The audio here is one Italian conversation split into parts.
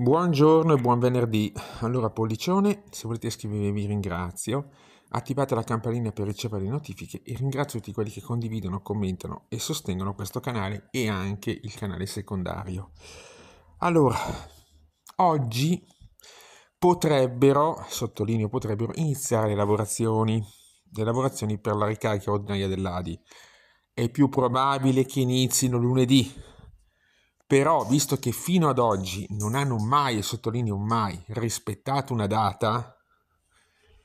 Buongiorno e buon venerdì. Allora, Pollicione, se volete iscrivervi vi ringrazio. Attivate la campanella per ricevere le notifiche e ringrazio tutti quelli che condividono, commentano e sostengono questo canale e anche il canale secondario. Allora, oggi potrebbero, sottolineo potrebbero, iniziare le lavorazioni, le lavorazioni per la ricarica ordinaria dell'ADI. È più probabile che inizino lunedì, però visto che fino ad oggi non hanno mai, e sottolineo mai, rispettato una data,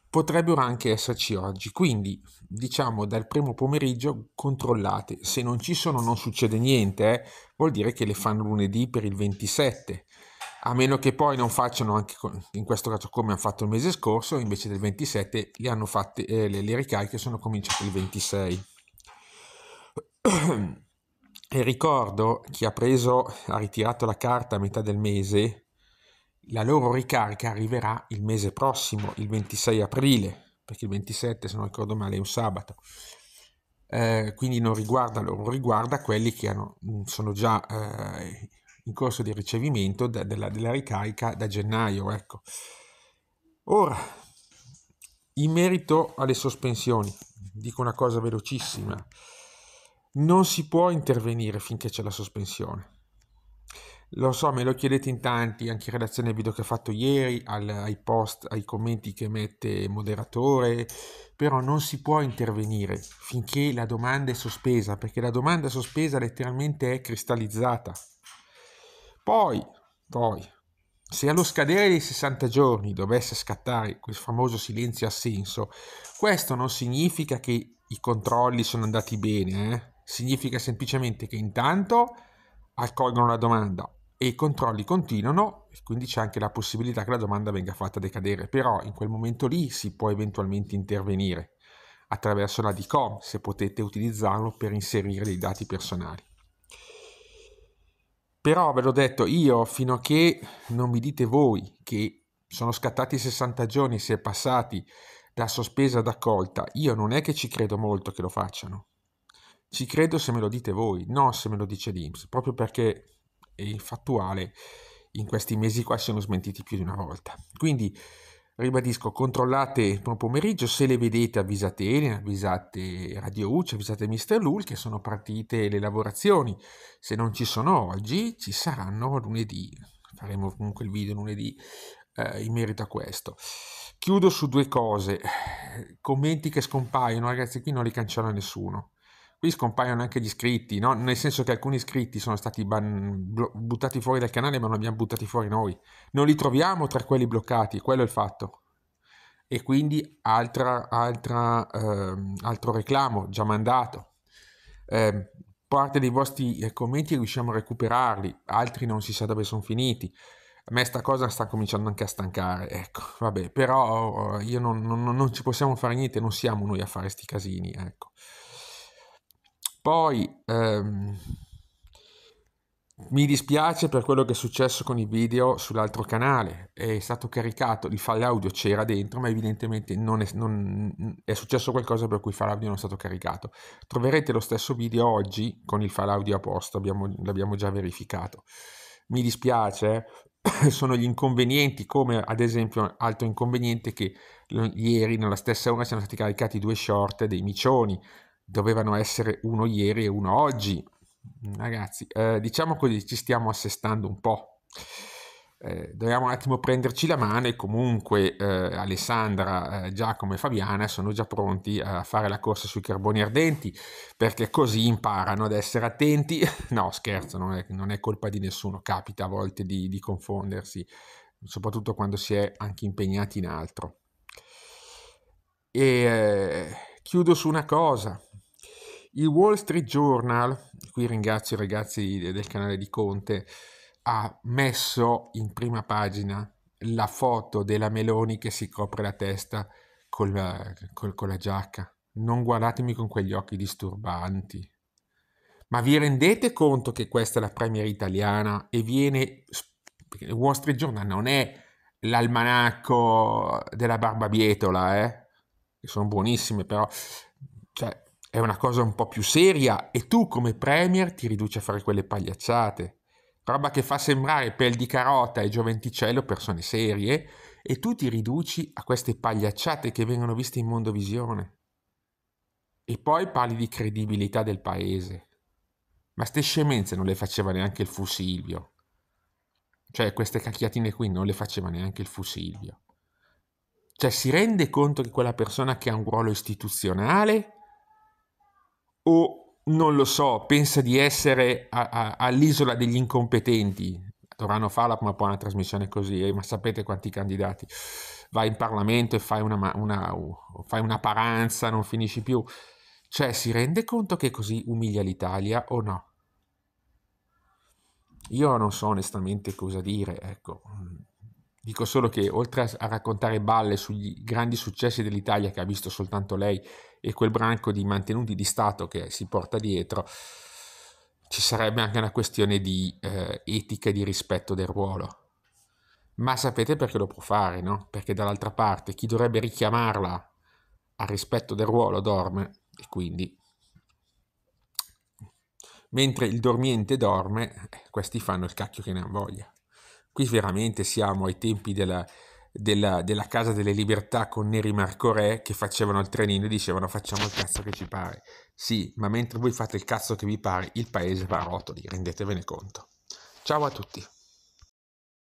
potrebbero anche esserci oggi. Quindi, diciamo, dal primo pomeriggio controllate. Se non ci sono non succede niente, eh? vuol dire che le fanno lunedì per il 27. A meno che poi non facciano anche in questo caso come hanno fatto il mese scorso, invece del 27 le, hanno fatte, eh, le, le ricariche sono cominciate il 26. E ricordo chi ha preso, ha ritirato la carta a metà del mese, la loro ricarica arriverà il mese prossimo, il 26 aprile, perché il 27 se non ricordo male è un sabato. Eh, quindi non riguarda loro, riguarda quelli che hanno, mm, sono già eh, in corso di ricevimento de, della, della, ricarica da gennaio. Ecco. Ora, in merito alle sospensioni, dico una cosa velocissima non si può intervenire finché c'è la sospensione. Lo so, me lo chiedete in tanti, anche in relazione al video che ho fatto ieri, al, ai post, ai commenti che mette il moderatore, però non si può intervenire finché la domanda è sospesa, perché la domanda sospesa letteralmente è cristallizzata. Poi, poi, se allo scadere dei 60 giorni dovesse scattare quel famoso silenzio assenso, questo non significa che i controlli sono andati bene, eh? Significa semplicemente che intanto accolgono la domanda e i controlli continuano, quindi c'è anche la possibilità che la domanda venga fatta decadere, però in quel momento lì si può eventualmente intervenire attraverso la DICOM se potete utilizzarlo per inserire dei dati personali. Però ve l'ho detto io, fino a che non mi dite voi che sono scattati 60 giorni, si è passati da sospesa ad accolta, io non è che ci credo molto che lo facciano. Ci credo se me lo dite voi, no se me lo dice l'Inps, proprio perché è fattuale in questi mesi qua sono smentiti più di una volta. Quindi ribadisco, controllate buon pomeriggio, se le vedete avvisate Elena, avvisate Radio UC, avvisate Mister Lul che sono partite le lavorazioni. Se non ci sono oggi, ci saranno lunedì. Faremo comunque il video lunedì eh, in merito a questo. Chiudo su due cose. Commenti che scompaiono, ragazzi, qui non li cancella nessuno qui scompaiono anche gli iscritti, no? nel senso che alcuni iscritti sono stati ban- buttati fuori dal canale ma non li abbiamo buttati fuori noi, non li troviamo tra quelli bloccati, quello è il fatto. E quindi altra, altra, ehm, altro reclamo già mandato. Eh, parte dei vostri eh, commenti riusciamo a recuperarli, altri non si sa dove sono finiti. A me sta cosa sta cominciando anche a stancare, ecco, vabbè, però oh, io non, non, non ci possiamo fare niente, non siamo noi a fare questi casini, ecco. Poi ehm, mi dispiace per quello che è successo con i video sull'altro canale, è stato caricato, il file audio c'era dentro, ma evidentemente non è, non, è successo qualcosa per cui il file audio non è stato caricato. Troverete lo stesso video oggi con il file audio a posto, abbiamo, l'abbiamo già verificato. Mi dispiace, eh, sono gli inconvenienti, come ad esempio altro inconveniente che ieri nella stessa ora siano stati caricati due short dei micioni, dovevano essere uno ieri e uno oggi. Ragazzi, eh, diciamo così, ci stiamo assestando un po'. Eh, dobbiamo un attimo prenderci la mano e comunque eh, Alessandra, eh, Giacomo e Fabiana sono già pronti a fare la corsa sui carboni ardenti perché così imparano ad essere attenti. No, scherzo, non è, non è colpa di nessuno, capita a volte di, di confondersi, soprattutto quando si è anche impegnati in altro. E eh, chiudo su una cosa. Il Wall Street Journal, qui ringrazio i ragazzi del canale di Conte, ha messo in prima pagina la foto della Meloni che si copre la testa con la, con, con la giacca. Non guardatemi con quegli occhi disturbanti. Ma vi rendete conto che questa è la premier italiana e viene... il Wall Street Journal non è l'almanacco della barbabietola, eh? sono buonissime, però... Cioè, è una cosa un po' più seria e tu come premier ti riduci a fare quelle pagliacciate. Roba che fa sembrare pel di carota e gioventicello persone serie e tu ti riduci a queste pagliacciate che vengono viste in mondovisione. E poi parli di credibilità del paese. Ma ste scemenze non le faceva neanche il Fusilvio. Cioè queste cacchiatine qui non le faceva neanche il Fusilvio. Cioè si rende conto che quella persona che ha un ruolo istituzionale o non lo so, pensa di essere a, a, all'isola degli incompetenti. Dovranno farla come poi una trasmissione così, eh, ma sapete quanti candidati. Vai in Parlamento e fai una, una, fai una paranza, non finisci più. Cioè, si rende conto che così umilia l'Italia o no? Io non so onestamente cosa dire, ecco. Dico solo che oltre a raccontare balle sugli grandi successi dell'Italia che ha visto soltanto lei e quel branco di mantenuti di Stato che si porta dietro, ci sarebbe anche una questione di eh, etica e di rispetto del ruolo. Ma sapete perché lo può fare, no? Perché dall'altra parte chi dovrebbe richiamarla al rispetto del ruolo dorme e quindi... Mentre il dormiente dorme, eh, questi fanno il cacchio che ne ha voglia qui veramente siamo ai tempi della, della, della, Casa delle Libertà con Neri Marco Re che facevano il trenino e dicevano facciamo il cazzo che ci pare. Sì, ma mentre voi fate il cazzo che vi pare, il paese va a rotoli, rendetevene conto. Ciao a tutti.